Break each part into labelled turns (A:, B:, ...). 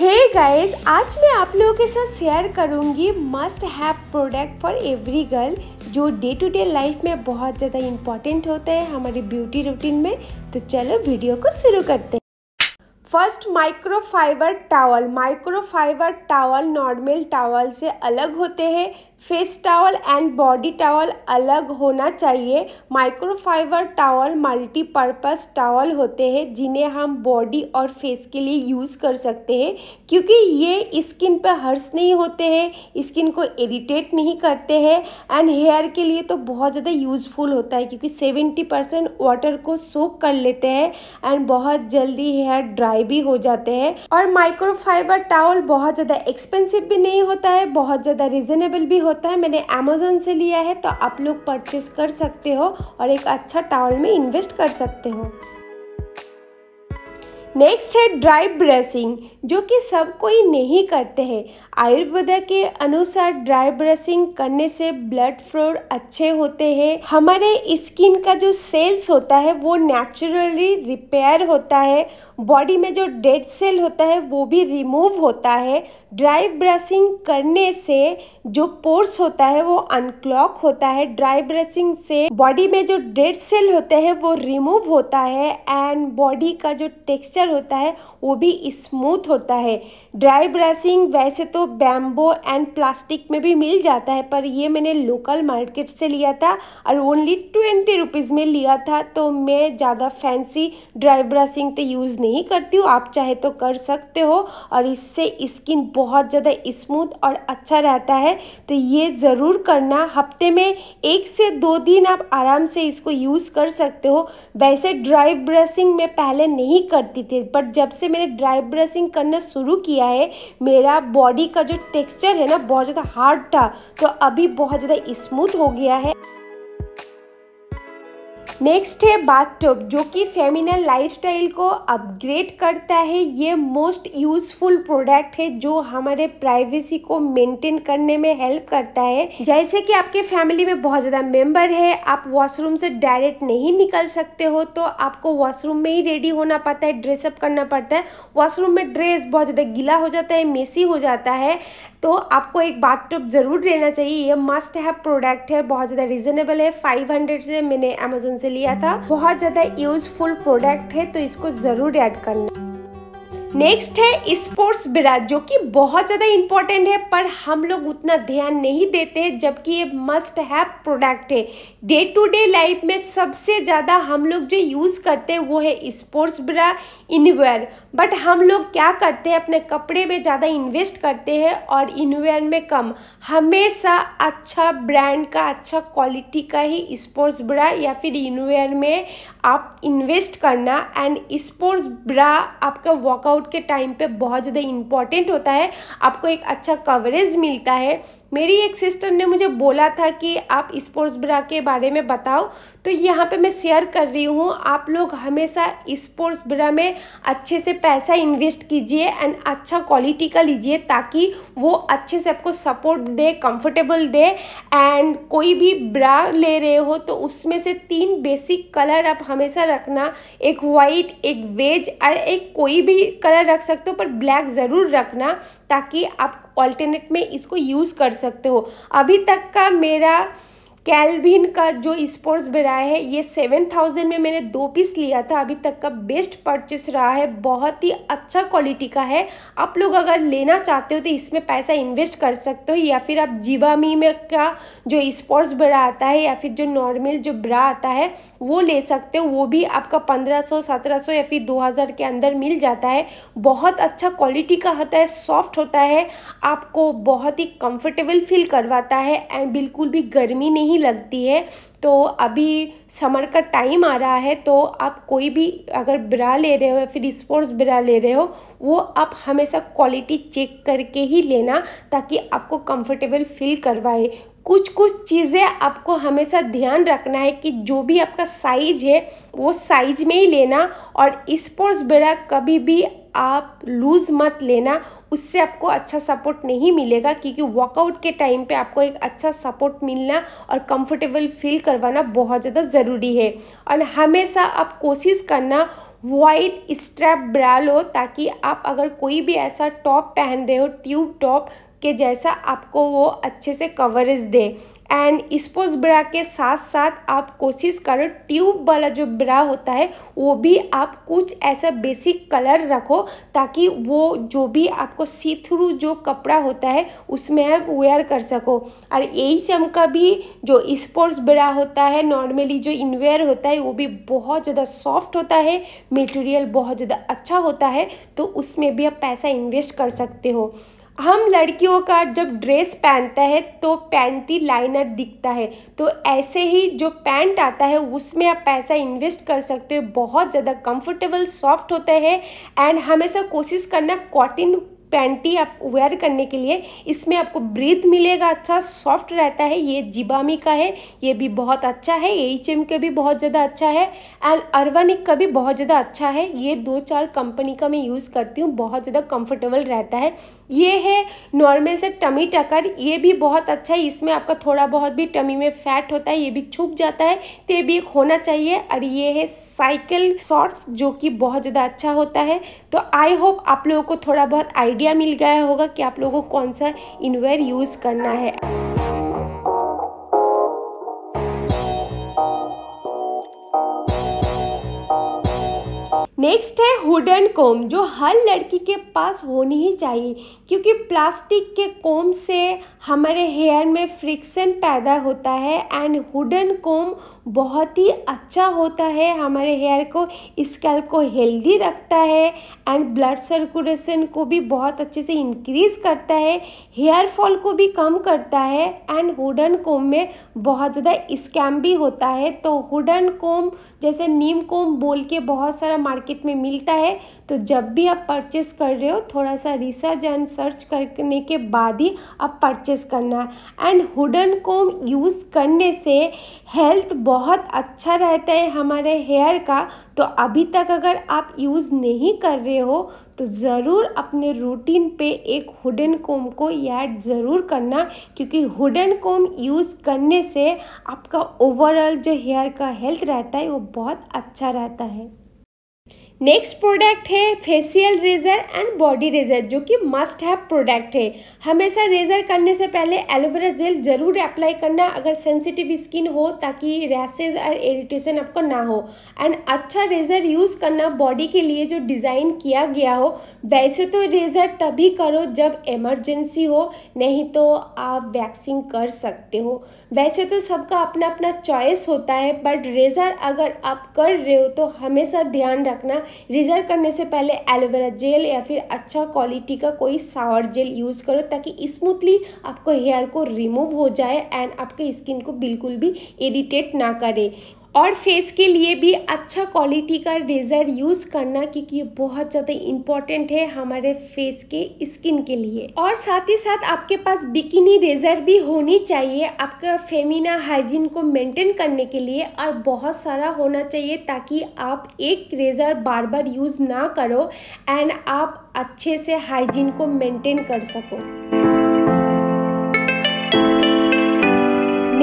A: हे hey guys आज मैं आप लोगों के साथ शेयर करूंगी must have product for every girl जो डे टू डे लाइफ में बहुत ज़्यादा इम्पॉर्टेंट होता है हमारी ब्यूटी रूटीन में तो चलो वीडियो को शुरू करते हैं first microfiber towel microfiber towel normal towel से अलग होते हैं face towel and body towel अलग होना चाहिए माइक्रोफाइबर टावल मल्टीपर्पज़ टावल होते हैं जिन्हें हम बॉडी और फेस के लिए यूज़ कर सकते हैं क्योंकि ये स्किन पर हर्स नहीं होते हैं स्किन को इरिटेट नहीं करते हैं एंड हेयर के लिए तो बहुत ज़्यादा यूज़फुल होता है क्योंकि सेवेंटी परसेंट वाटर को सोक कर लेते हैं एंड बहुत जल्दी हेयर ड्राई भी हो जाते हैं और माइक्रोफाइबर टावल बहुत ज़्यादा एक्सपेंसिव भी नहीं होता है बहुत ज़्यादा रिजनेबल भी होता है मैंने अमेजोन से लिया है तो आप लोग परचेस कर सकते हो और एक अच्छा टावल में इन्वेस्ट कर सकते हो नेक्स्ट है ड्राई ब्रशिंग जो कि सब कोई नहीं करते हैं आयुर्वेदा के अनुसार ड्राई ब्रशिंग करने से ब्लड फ्लो अच्छे होते हैं हमारे स्किन का जो सेल्स होता है वो नेचुरली रिपेयर होता है बॉडी में जो डेड सेल होता है वो भी रिमूव होता है ड्राई ब्रशिंग करने से जो पोर्स होता है वो अनक्लॉक होता है ड्राई ब्रशिंग से बॉडी में जो डेड सेल होते हैं वो रिमूव होता है एंड बॉडी का जो टेक्सचर कलर होता है वो भी स्मूथ होता है ड्राई ब्रशिंग वैसे तो बैम्बो एंड प्लास्टिक में भी मिल जाता है पर ये मैंने लोकल मार्केट से लिया था और ओनली ट्वेंटी रुपीज़ में लिया था तो मैं ज़्यादा फैंसी ड्राई ब्रशिंग तो यूज़ नहीं करती हूँ आप चाहे तो कर सकते हो और इससे स्किन बहुत ज़्यादा स्मूथ और अच्छा रहता है तो ये ज़रूर करना हफ्ते में एक से दो दिन आप आराम से इसको यूज़ कर सकते हो वैसे ड्राई ब्रशिंग मैं पहले नहीं करती थी बट जब से मैंने ड्राई ब्रशिंग करना शुरू किया है मेरा बॉडी का जो टेक्सचर है ना बहुत ज़्यादा हार्ड था तो अभी बहुत ज़्यादा स्मूथ हो गया है नेक्स्ट है बाथ टॉप जो कि फेमिनल लाइफस्टाइल को अपग्रेड करता है ये मोस्ट यूजफुल प्रोडक्ट है जो हमारे प्राइवेसी को मेंटेन करने में हेल्प करता है जैसे कि आपके फैमिली में बहुत ज़्यादा मेंबर है आप वॉशरूम से डायरेक्ट नहीं निकल सकते हो तो आपको वॉशरूम में ही रेडी होना पड़ता है ड्रेसअप करना पड़ता है वॉशरूम में ड्रेस बहुत ज़्यादा गीला हो जाता है मेसी हो जाता है तो आपको एक बाथ ज़रूर लेना चाहिए ये मस्ट है प्रोडक्ट है बहुत ज़्यादा रिजनेबल है फाइव से मैंने अमेजोन से से लिया था बहुत ज़्यादा यूजफुल प्रोडक्ट है तो इसको ज़रूर ऐड करना नेक्स्ट है स्पोर्ट्स ब्रा जो कि बहुत ज़्यादा इंपॉर्टेंट है पर हम लोग उतना ध्यान नहीं देते हैं जबकि ये मस्ट हैव प्रोडक्ट है डे टू डे लाइफ में सबसे ज़्यादा हम लोग जो यूज़ करते हैं वो है स्पोर्ट्स ब्रा इनवेयर बट हम लोग क्या करते हैं अपने कपड़े में ज़्यादा इन्वेस्ट करते हैं और इनवेयर में कम हमेशा अच्छा ब्रांड का अच्छा क्वालिटी का ही स्पोर्ट्स ब्रा या फिर इनवेयर में आप इन्वेस्ट करना एंड स्पोर्ट्स ब्रा आपका वॉकआउट वर्कआउट के टाइम पे बहुत ज़्यादा इंपॉर्टेंट होता है आपको एक अच्छा कवरेज मिलता है मेरी एक सिस्टर ने मुझे बोला था कि आप स्पोर्ट्स ब्रा के बारे में बताओ तो यहाँ पे मैं शेयर कर रही हूँ आप लोग हमेशा स्पोर्ट्स ब्रा में अच्छे से पैसा इन्वेस्ट कीजिए एंड अच्छा क्वालिटी का लीजिए ताकि वो अच्छे से आपको सपोर्ट दे कंफर्टेबल दे एंड कोई भी ब्रा ले रहे हो तो उसमें से तीन बेसिक कलर आप हमेशा रखना एक वाइट एक वेज और एक कोई भी कलर रख सकते हो पर ब्लैक ज़रूर रखना ताकि आप ऑल्टरनेट में इसको यूज़ कर सकते हो अभी तक का मेरा कैलविन का जो स्पोर्ट्स ब्रा है ये सेवन थाउजेंड में मैंने दो पीस लिया था अभी तक का बेस्ट परचेस रहा है बहुत ही अच्छा क्वालिटी का है आप लोग अगर लेना चाहते हो तो इसमें पैसा इन्वेस्ट कर सकते हो या फिर आप जीवामी में का जो स्पोर्ट्स ब्रा आता है या फिर जो नॉर्मल जो ब्रा आता है वो ले सकते हो वो भी आपका पंद्रह सौ सत्रह सौ या फिर दो हज़ार के अंदर मिल जाता है बहुत अच्छा क्वालिटी का होता है सॉफ्ट होता है आपको बहुत ही कंफर्टेबल फील करवाता है एंड बिल्कुल भी गर्मी नहीं नहीं लगती है तो अभी समर का टाइम आ रहा है तो आप कोई भी अगर ब्रा ले रहे हो या फिर स्पोर्ट्स ब्रा ले रहे हो वो आप हमेशा क्वालिटी चेक करके ही लेना ताकि आपको कंफर्टेबल फील करवाए कुछ कुछ चीज़ें आपको हमेशा ध्यान रखना है कि जो भी आपका साइज है वो साइज में ही लेना और स्पोर्ट्स ब्रा कभी भी आप लूज़ मत लेना उससे आपको अच्छा सपोर्ट नहीं मिलेगा क्योंकि वर्कआउट के टाइम पे आपको एक अच्छा सपोर्ट मिलना और कंफर्टेबल फील करवाना बहुत ज़्यादा ज़रूरी है और हमेशा आप कोशिश करना वाइट स्ट्रैप ब्रा लो ताकि आप अगर कोई भी ऐसा टॉप पहन रहे हो ट्यूब टॉप कि जैसा आपको वो अच्छे से कवरेज दे एंड स्पोज ब्रा के साथ साथ आप कोशिश करो ट्यूब वाला जो ब्रा होता है वो भी आप कुछ ऐसा बेसिक कलर रखो ताकि वो जो भी आपको सी थ्रू जो कपड़ा होता है उसमें आप वेयर कर सको और यही चमका भी जो स्पोर्ट्स ब्रा होता है नॉर्मली जो इनवेयर होता है वो भी बहुत ज़्यादा सॉफ्ट होता है मटेरियल बहुत ज़्यादा अच्छा होता है तो उसमें भी आप पैसा इन्वेस्ट कर सकते हो हम लड़कियों का जब ड्रेस पहनता है तो पैंटी लाइनर दिखता है तो ऐसे ही जो पैंट आता है उसमें आप पैसा इन्वेस्ट कर सकते हो बहुत ज़्यादा कंफर्टेबल सॉफ्ट होता है एंड हमेशा कोशिश करना कॉटन पैंटी आप वेयर करने के लिए इसमें आपको ब्रीथ मिलेगा अच्छा सॉफ्ट रहता है ये जिबामी का है ये भी बहुत अच्छा है एच एम का भी बहुत ज़्यादा अच्छा है एंड अर्वानिक का भी बहुत ज़्यादा अच्छा है ये दो चार कंपनी का मैं यूज़ करती हूँ बहुत ज़्यादा कंफर्टेबल रहता है ये है नॉर्मल से टमी टकर ये भी बहुत अच्छा है इसमें आपका थोड़ा बहुत भी टमी में फैट होता है ये भी छुप जाता है तो ये भी एक होना चाहिए और ये है साइकिल शॉर्ट्स जो कि बहुत ज़्यादा अच्छा होता है तो आई होप आप लोगों को थोड़ा बहुत आइडिया मिल गया होगा कि आप लोगों को कौन सा इनवेयर यूज़ करना है नेक्स्ट है हुड एंड कोम जो हर लड़की के पास होनी ही चाहिए क्योंकि प्लास्टिक के कोम से हमारे हेयर में फ्रिक्शन पैदा होता है एंड हुडन कोम बहुत ही अच्छा होता है हमारे हेयर को स्कैल्प को हेल्दी रखता है एंड ब्लड सर्कुलेशन को भी बहुत अच्छे से इंक्रीज करता है हेयर फॉल को भी कम करता है एंड हुडन कोम में बहुत ज़्यादा स्कैम भी होता है तो हुडन कोम जैसे नीम कोम बोल के बहुत सारा मार्केट में मिलता है तो जब भी आप परचेस कर रहे हो थोड़ा सा रिसर्च एंड सर्च करने के बाद ही आप परचेस प्रैक्टिस करना एंड हुडन कोम यूज़ करने से हेल्थ बहुत अच्छा रहता है हमारे हेयर का तो अभी तक अगर आप यूज़ नहीं कर रहे हो तो ज़रूर अपने रूटीन पे एक हुडन कोम को ऐड ज़रूर करना क्योंकि हुडन कोम यूज़ करने से आपका ओवरऑल जो हेयर का हेल्थ रहता है वो बहुत अच्छा रहता है नेक्स्ट प्रोडक्ट है facial razor and body razor जो कि मस्ट हैव प्रोडक्ट है हमेशा रेजर करने से पहले एलोवेरा जेल जरूर अप्लाई करना अगर सेंसिटिव स्किन हो ताकि रैसेज और इरिटेशन आपको ना हो एंड अच्छा रेजर यूज़ करना बॉडी के लिए जो डिज़ाइन किया गया हो वैसे तो रेजर तभी करो जब इमरजेंसी हो नहीं तो आप वैक्सिंग कर सकते हो वैसे तो सबका अपना अपना चॉइस होता है बट रेज़र अगर आप कर रहे हो तो हमेशा ध्यान रखना रेज़र करने से पहले एलोवेरा जेल या फिर अच्छा क्वालिटी का कोई सावर जेल यूज़ करो ताकि स्मूथली आपको हेयर को रिमूव हो जाए एंड आपके स्किन को बिल्कुल भी इरीटेट ना करे और फेस के लिए भी अच्छा क्वालिटी का रेज़र यूज़ करना क्योंकि ये बहुत ज़्यादा इम्पॉर्टेंट है हमारे फेस के स्किन के लिए और साथ ही साथ आपके पास बिकिनी रेज़र भी होनी चाहिए आपका फेमिना हाइजीन को मेंटेन करने के लिए और बहुत सारा होना चाहिए ताकि आप एक रेज़र बार बार यूज़ ना करो एंड आप अच्छे से हाइजीन को मेंटेन कर सको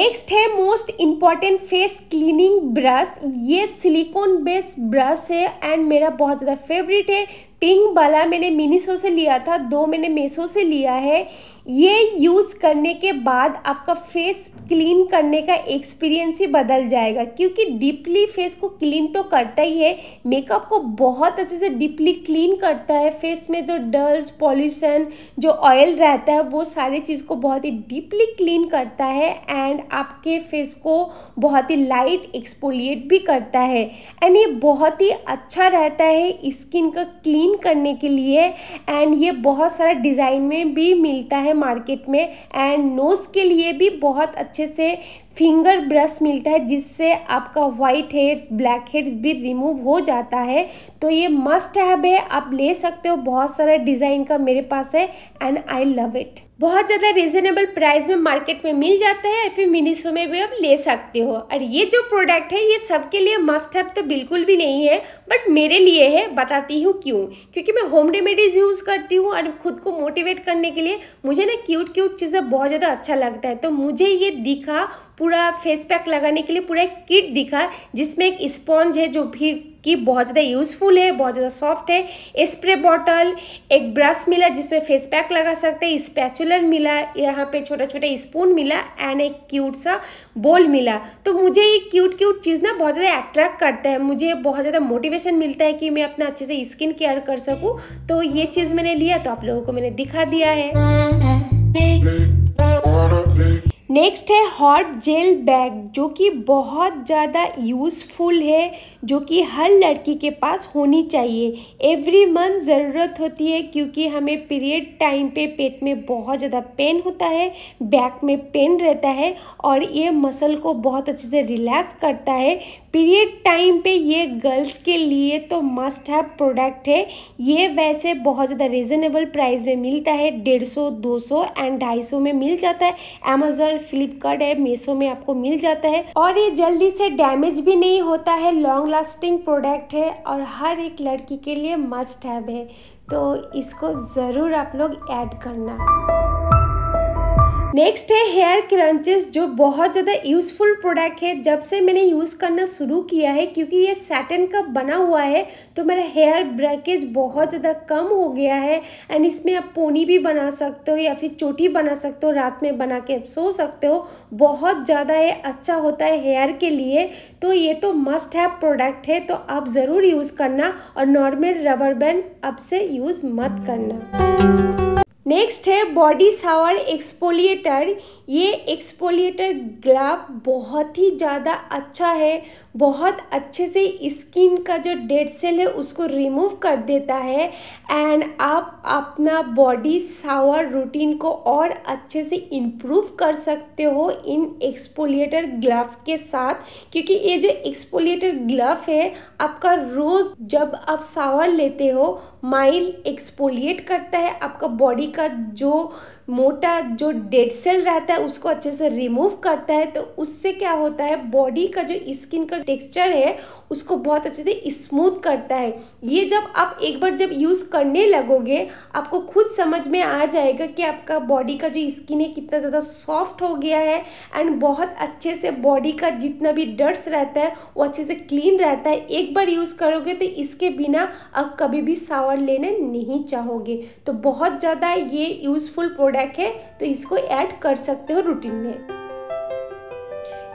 A: नेक्स्ट है most important face cleaning brush ये सिलिकॉन बेस्ड ब्रश है एंड मेरा बहुत ज़्यादा फेवरेट है पिंक वाला मैंने मिनीसो से लिया था दो मैंने मेसो से लिया है ये यूज़ करने के बाद आपका फेस क्लीन करने का एक्सपीरियंस ही बदल जाएगा क्योंकि डीपली फेस को क्लीन तो करता ही है मेकअप को बहुत अच्छे से डीपली क्लीन करता है फेस में जो डर्ज पॉल्यूशन जो ऑयल रहता है वो सारे चीज़ को बहुत ही डीपली क्लीन करता है एंड आपके फेस को बहुत ही लाइट एक्सपोलिएट भी करता है एंड ये बहुत ही अच्छा रहता है स्किन का क्लीन करने के लिए एंड ये बहुत सारा डिज़ाइन में भी मिलता है है मार्केट में एंड नोज़ के लिए भी बहुत अच्छे से फिंगर ब्रश मिलता है जिससे आपका व्हाइट हेड्स ब्लैक हेड्स भी रिमूव हो जाता है तो ये मस्ट हैब है आप ले सकते हो बहुत सारे डिज़ाइन का मेरे पास है एंड आई लव इट बहुत ज़्यादा रिजनेबल प्राइस में मार्केट में मिल जाता है फिर मिनीसो में भी आप ले सकते हो और ये जो प्रोडक्ट है ये सबके लिए मस्ट हैब तो बिल्कुल भी नहीं है बट मेरे लिए है बताती हूँ क्यों क्योंकि मैं होम रेमेडीज़ यूज़ करती हूँ और खुद को मोटिवेट करने के लिए मुझे ना क्यूट क्यूट चीज़ें बहुत ज़्यादा अच्छा लगता है तो मुझे ये दिखा पूरा फेस पैक लगाने के लिए पूरा एक किट दिखा जिसमें एक स्पॉन्ज है जो भी कि बहुत ज़्यादा यूज़फुल है बहुत ज़्यादा सॉफ्ट है स्प्रे बॉटल एक ब्रश मिला जिसमें फेस पैक लगा सकते हैं स्पैचुलर मिला यहाँ पे छोटा छोटा स्पून मिला एंड एक क्यूट सा बोल मिला तो मुझे ये क्यूट क्यूट चीज़ ना बहुत ज़्यादा अट्रैक्ट करता है मुझे बहुत ज़्यादा मोटिवेशन मिलता है कि मैं अपना अच्छे से स्किन केयर कर सकूँ तो ये चीज़ मैंने लिया तो आप लोगों को मैंने दिखा दिया है नेक्स्ट है हॉट जेल बैग जो कि बहुत ज़्यादा यूज़फुल है जो कि हर लड़की के पास होनी चाहिए एवरी मंथ ज़रूरत होती है क्योंकि हमें पीरियड टाइम पे पेट में बहुत ज़्यादा पेन होता है बैक में पेन रहता है और ये मसल को बहुत अच्छे से रिलैक्स करता है पीरियड टाइम पे ये गर्ल्स के लिए तो मस्ट हैव प्रोडक्ट है ये वैसे बहुत ज़्यादा रिजनेबल प्राइस में मिलता है डेढ़ सौ दो सौ एंड ढाई सौ में मिल जाता है अमेजोन फ्लिपकार्ट है मीशो में आपको मिल जाता है और ये जल्दी से डैमेज भी नहीं होता है लॉन्ग लास्टिंग प्रोडक्ट है और हर एक लड़की के लिए मस्ट हैव है तो इसको ज़रूर आप लोग ऐड करना नेक्स्ट है हेयर क्रंचेस जो बहुत ज़्यादा यूजफुल प्रोडक्ट है जब से मैंने यूज़ करना शुरू किया है क्योंकि ये सैटन का बना हुआ है तो मेरा हेयर ब्रेकेज बहुत ज़्यादा कम हो गया है एंड इसमें आप पोनी भी बना सकते हो या फिर चोटी बना सकते हो रात में बना के सो सकते हो बहुत ज़्यादा ये अच्छा होता है हेयर के लिए तो ये तो मस्ट है प्रोडक्ट है तो आप ज़रूर यूज़ करना और नॉर्मल रबर बैंड अब से यूज़ मत करना नेक्स्ट है बॉडी सावर एक्सपोलिएटर ये एक्सपोलिएटर ग्लाव बहुत ही ज़्यादा अच्छा है बहुत अच्छे से स्किन का जो डेड सेल है उसको रिमूव कर देता है एंड आप अपना बॉडी सावर रूटीन को और अच्छे से इम्प्रूव कर सकते हो इन एक्सपोलिएटर ग्लव के साथ क्योंकि ये जो एक्सपोलिएटर ग्लव है आपका रोज़ जब आप सावर लेते हो माइल एक्सपोलिएट करता है आपका बॉडी का जो मोटा जो डेड सेल रहता है उसको अच्छे से रिमूव करता है तो उससे क्या होता है बॉडी का जो स्किन का टेक्सचर है उसको बहुत अच्छे से स्मूथ करता है ये जब आप एक बार जब यूज़ करने लगोगे आपको खुद समझ में आ जाएगा कि आपका बॉडी का जो स्किन है कितना ज़्यादा सॉफ्ट हो गया है एंड बहुत अच्छे से बॉडी का जितना भी डर्ट्स रहता है वो अच्छे से क्लीन रहता है एक बार यूज़ करोगे तो इसके बिना आप कभी भी सावर लेने नहीं चाहोगे तो बहुत ज़्यादा ये यूज़फुल प्रोडक्ट है तो इसको ऐड कर सकते हो रूटीन में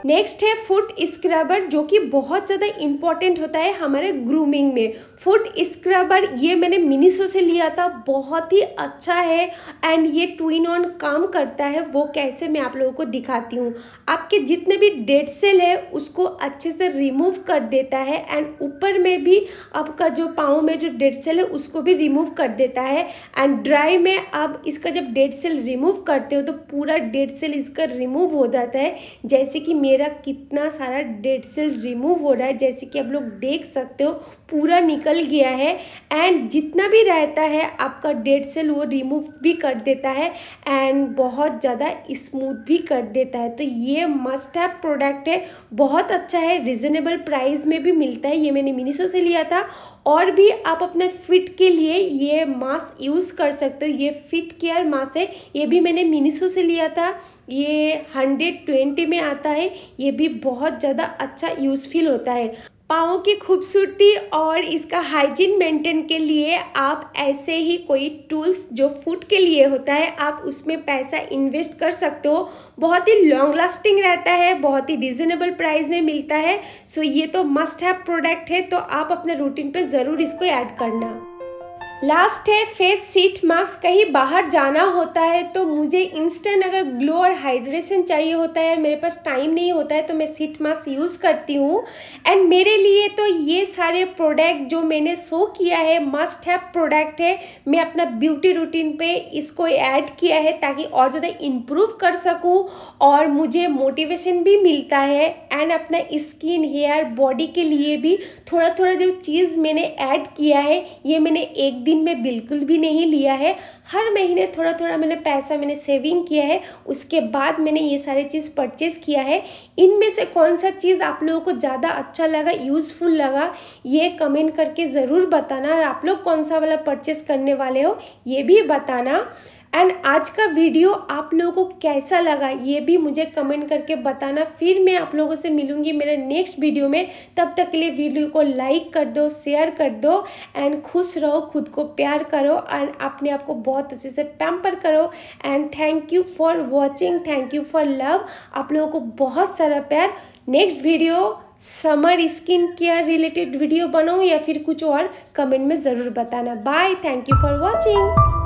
A: नेक्स्ट है फुट स्क्रबर जो कि बहुत ज़्यादा इम्पॉर्टेंट होता है हमारे ग्रूमिंग में फुट स्क्रबर ये मैंने मिनीसो से लिया था बहुत ही अच्छा है एंड ये ट्विन ऑन काम करता है वो कैसे मैं आप लोगों को दिखाती हूँ आपके जितने भी डेड सेल है उसको अच्छे से रिमूव कर देता है एंड ऊपर में भी आपका जो पाँव में जो डेड सेल है उसको भी रिमूव कर देता है एंड ड्राई में आप इसका जब डेड सेल रिमूव करते हो तो पूरा डेड सेल इसका रिमूव हो जाता है जैसे कि मेरा कितना सारा डेड सेल रिमूव हो रहा है जैसे कि आप लोग देख सकते हो पूरा निकल गया है एंड जितना भी रहता है आपका डेड सेल वो रिमूव भी कर देता है एंड बहुत ज़्यादा स्मूथ भी कर देता है तो ये मस्ट है प्रोडक्ट है बहुत अच्छा है रिजनेबल प्राइस में भी मिलता है ये मैंने मिनीसो से लिया था और भी आप अपने फिट के लिए ये मास्क यूज़ कर सकते हो ये फिट केयर मास्क है ये भी मैंने मिनीसो से लिया था ये हंड्रेड ट्वेंटी में आता है ये भी बहुत ज़्यादा अच्छा यूज़फुल होता है पाँव की खूबसूरती और इसका हाइजीन मेंटेन के लिए आप ऐसे ही कोई टूल्स जो फुट के लिए होता है आप उसमें पैसा इन्वेस्ट कर सकते हो बहुत ही लॉन्ग लास्टिंग रहता है बहुत ही रिजनेबल प्राइस में मिलता है सो ये तो मस्ट हैव प्रोडक्ट है तो आप अपने रूटीन पे ज़रूर इसको ऐड करना लास्ट है फेस सीट मास्क कहीं बाहर जाना होता है तो मुझे इंस्टेंट अगर ग्लो और हाइड्रेशन चाहिए होता है मेरे पास टाइम नहीं होता है तो मैं सीट मास्क यूज़ करती हूँ एंड मेरे लिए तो ये सारे प्रोडक्ट जो मैंने शो किया है मस्ट है प्रोडक्ट है मैं अपना ब्यूटी रूटीन पे इसको ऐड किया है ताकि और ज़्यादा इम्प्रूव कर सकूँ और मुझे मोटिवेशन भी मिलता है एंड अपना स्किन हेयर बॉडी के लिए भी थोड़ा थोड़ा जो चीज़ मैंने ऐड किया है ये मैंने एक दिन में बिल्कुल भी नहीं लिया है हर महीने थोड़ा थोड़ा मैंने पैसा मैंने सेविंग किया है उसके बाद मैंने ये सारी चीज़ परचेस किया है इनमें से कौन सा चीज़ आप लोगों को ज़्यादा अच्छा लगा यूज़फुल लगा ये कमेंट करके ज़रूर बताना और आप लोग कौन सा वाला परचेज़ करने वाले हो ये भी बताना एंड आज का वीडियो आप लोगों को कैसा लगा ये भी मुझे कमेंट करके बताना फिर मैं आप लोगों से मिलूंगी मेरे नेक्स्ट वीडियो में तब तक के लिए वीडियो को लाइक कर दो शेयर कर दो एंड खुश रहो खुद को प्यार करो एंड अपने आप को बहुत अच्छे से पैम्पर करो and thank you for watching thank you for love आप लोगों को बहुत सारा प्यार next video summer skin care related video बनाऊँ या फिर कुछ और कमेंट में ज़रूर बताना bye thank you for watching